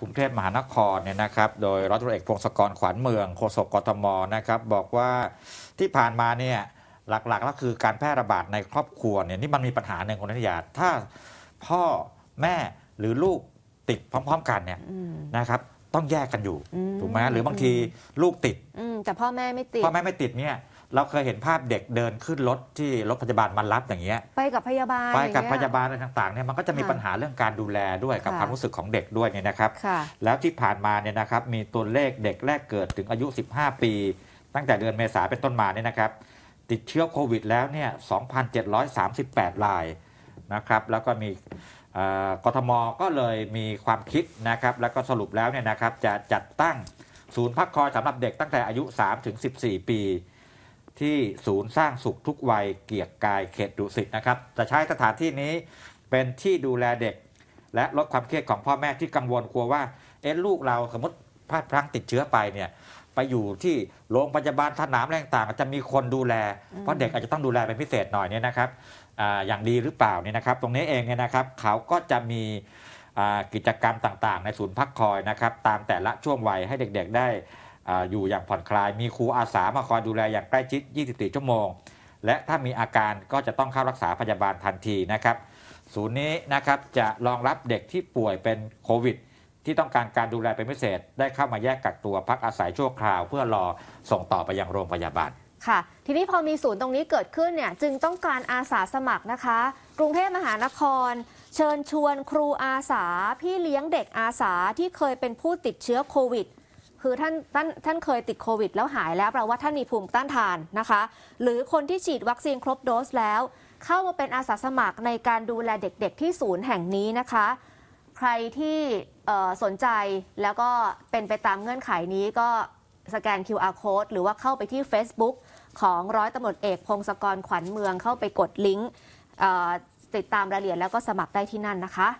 กรุงเทพมหานครเนี่ยนะครับโดยรัฐมนตรีเอก พงศกรขวัญเมืองโฆษกกทมนะครับบอกว่าที่ผ่านมาเนี่ยหลักๆแล้วคือการแพร่ระบาดในครอบครัวเนี่ยนี่มันมีปัญหาหนึ่งคนนิยาถ้าพ่อแม่หรือลูกติดพร้อมๆกันเนี่ยนะครับต้องแยกกันอยู่ ถูกไหมหรือบางทีลูกติด แต่พ่อแม่ไม่ติดพ่อแม่ไม่ติดเนี่ยเราเคยเห็นภาพเด็กเดินขึ้นรถที่รถพยาบาลมารับอย่างเงี้ย ไปกับพยาบาล ไปกับพยาบาลอะไรต่างๆเนี่ยมันก็จะมีปัญหาเรื่องการดูแลด้วยกับความรู้สึกของเด็กด้วยเนี่ยนะครับแล้วที่ผ่านมาเนี่ยนะครับมีตัวเลขเด็กแรกเกิดถึงอายุ 15 ปี ตั้งแต่เดือนเมษาเป็นต้นมาเนี่ยนะครับติดเชื้อโควิดแล้วเนี่ย2,738รายนะครับแล้วก็มีกทมก็เลยมีความคิดนะครับแล้วก็สรุปแล้วเนี่ยนะครับจะจัดตั้งศูนย์พักคอยสำหรับเด็กตั้งแต่อายุ3ถึง14 ปีที่ศูนย์สร้างสุขทุกวัยเกียรกายเขตดุสิตนะครับจะใช้สถานที่นี้เป็นที่ดูแลเด็ก และลดความเครียดของพ่อแม่ที่กังวลกลัวว่าเอ๊ะลูกเราสมมติพลาดพลั้งติดเชื้อไปเนี่ยไปอยู่ที่โรงพยาบาลสนามแรงต่าง จะมีคนดูแล เพราะเด็กอาจจะต้องดูแลเป็นพิเศษหน่อยเนี่ยนะครับออย่างดีหรือเปล่านี่นะครับ ตรงนี้เองเนี่ยนะครับ เขาก็จะมีกิจกรรมต่างๆในศูนย์พักคอยนะครับตามแต่ละช่วงวัยให้เด็กๆได้อยู่อย่างผ่อนคลายมีครูอาสามาคอยดูแลอย่างใกล้ชิด 24 ชั่วโมง และถ้ามีอาการก็จะต้องเข้ารักษาพยาบาลทันทีนะครับ ศูนย์นี้นะครับจะรองรับเด็กที่ป่วยเป็นโควิด ที่ต้องการการดูแลเป็นพิเศษ ได้เข้ามาแยกกักตัวพักอาศัยชั่วคราว เพื่อรอส่งต่อไปยังโรงพยาบาล ค่ะ ทีนี้พอมีศูนย์ตรงนี้เกิดขึ้นเนี่ยจึงต้องการอาสาสมัครนะคะ กรุงเทพมหานคร เชิญชวนครูอาสาพี่เลี้ยงเด็กอาสาที่เคยเป็นผู้ติดเชื้อโควิดคือท่านท่านท่านเคยติดโควิดแล้วหายแล้วแปลว่าท่านมีภูมิต้านทานนะคะ หรือคนที่ฉีดวัคซีนครบโดสแล้ว เข้ามาเป็นอาสาสมัครในการดูแลเด็กๆ ที่ศูนย์แห่งนี้นะคะ ใครที่สนใจแล้วก็เป็นไปตามเงื่อนไขนี้ก็สแกน QR code หรือว่าเข้าไปที่ Facebook ของร้อยตำรวจเอกพงศกรขวัญเมืองเข้าไปกดลิงก์ติดตามรายละเอียดแล้วก็สมัครได้ที่นั่นนะคะ